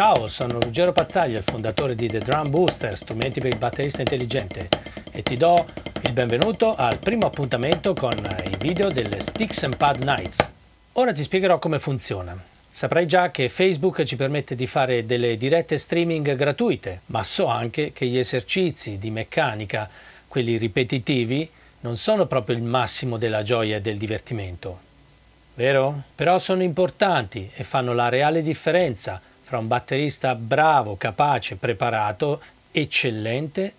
Ciao, sono Ruggero Pazzaglia, il fondatore di The Drum Booster, strumenti per il batterista intelligente e ti do il benvenuto al primo appuntamento con i video delle Sticks and Pad Nights. Ora ti spiegherò come funziona. Saprai già che Facebook ci permette di fare delle dirette streaming gratuite, ma so anche che gli esercizi di meccanica, quelli ripetitivi, non sono proprio il massimo della gioia e del divertimento. Vero? Però sono importanti e fanno la reale differenza fra un batterista bravo, capace, preparato, eccellente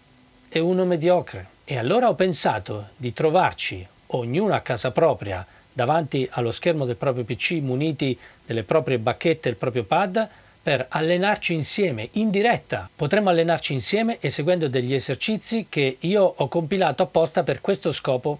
e uno mediocre. E allora ho pensato di trovarci, ognuno a casa propria, davanti allo schermo del proprio PC, muniti delle proprie bacchette e il proprio pad, per allenarci insieme in diretta. Potremmo allenarci insieme eseguendo degli esercizi che io ho compilato apposta per questo scopo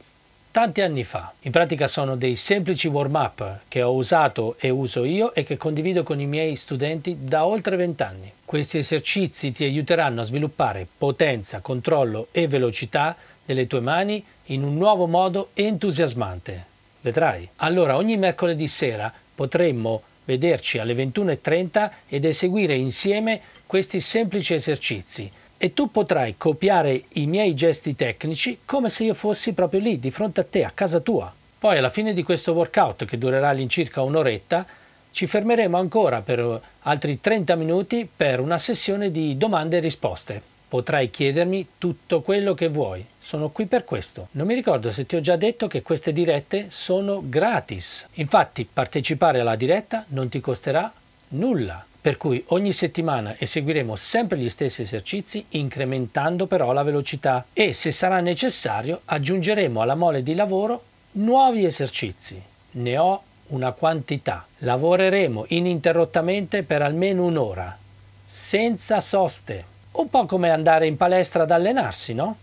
tanti anni fa. In pratica sono dei semplici warm-up che ho usato e uso io e che condivido con i miei studenti da oltre 20 anni. Questi esercizi ti aiuteranno a sviluppare potenza, controllo e velocità delle tue mani in un nuovo modo entusiasmante. Vedrai. Allora ogni mercoledì sera potremmo vederci alle 21.30 ed eseguire insieme questi semplici esercizi e tu potrai copiare i miei gesti tecnici come se io fossi proprio lì, di fronte a te, a casa tua. Poi alla fine di questo workout, che durerà all'incirca un'oretta, ci fermeremo ancora per uh, altri 30 minuti per una sessione di domande e risposte. Potrai chiedermi tutto quello che vuoi, sono qui per questo. Non mi ricordo se ti ho già detto che queste dirette sono gratis. Infatti partecipare alla diretta non ti costerà nulla. Per cui ogni settimana eseguiremo sempre gli stessi esercizi incrementando però la velocità e se sarà necessario aggiungeremo alla mole di lavoro nuovi esercizi. Ne ho una quantità. Lavoreremo ininterrottamente per almeno un'ora, senza soste. Un po' come andare in palestra ad allenarsi, no?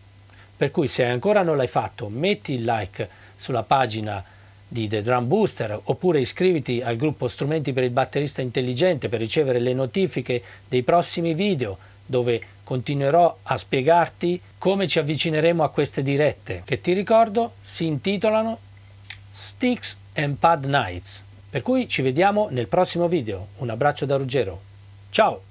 Per cui se ancora non l'hai fatto, metti il like sulla pagina di The Drum Booster oppure iscriviti al gruppo Strumenti per il batterista intelligente per ricevere le notifiche dei prossimi video dove continuerò a spiegarti come ci avvicineremo a queste dirette che ti ricordo si intitolano Sticks and Pad Nights. Per cui ci vediamo nel prossimo video. Un abbraccio da Ruggero. Ciao!